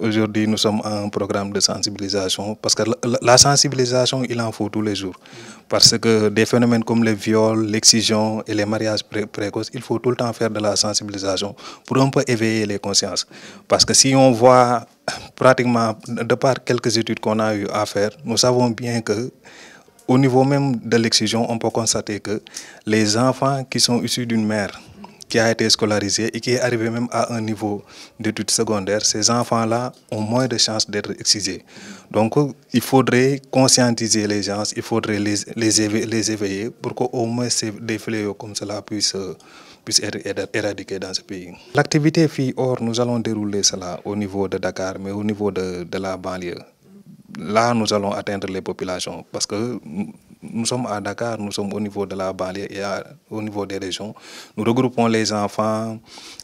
Aujourd'hui, nous sommes en programme de sensibilisation parce que la, sensibilisation, il en faut tous les jours. Parce que des phénomènes comme les viols, l'excision et les mariages précoces, il faut tout le temps faire de la sensibilisation pour un peu éveiller les consciences. Parce que si on voit pratiquement, de par quelques études qu'on a eu à faire, nous savons bien que au niveau même de l'excision, on peut constater que les enfants qui sont issus d'une mère qui a été scolarisé et qui est arrivé même à un niveau d'études secondaires, ces enfants-là ont moins de chances d'être excisés. Donc, il faudrait conscientiser les gens, il faudrait les, les, éveiller pour qu'au moins des fléaux comme cela puissent, puissent être éradiqués dans ce pays. L'activité fille or, nous allons dérouler cela au niveau de Dakar, mais au niveau de, de la banlieue là, nous allons atteindre les populations parce que nous sommes à Dakar, nous sommes au niveau de la banlieue et au niveau des régions. Nous regroupons les enfants,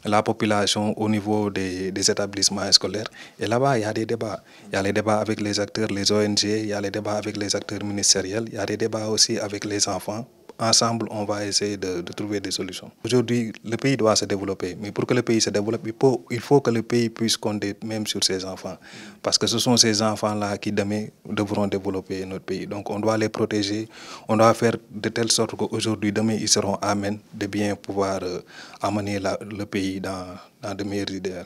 la population au niveau des, des établissements scolaires. Et là-bas, il y a des débats. Il y a les débats avec les acteurs, les ONG, il y a les débats avec les acteurs ministériels, il y a des débats aussi avec les enfants, ensemble, on va essayer de, trouver des solutions. Aujourd'hui, le pays doit se développer, mais pour que le pays se développe, il faut, que le pays puisse compter même sur ses enfants, parce que ce sont ces enfants-là qui demain devront développer notre pays. Donc on doit les protéger, on doit faire de telle sorte qu'aujourd'hui, demain, ils seront amenés de bien pouvoir euh, amener le pays dans, dans de meilleurs idéaux.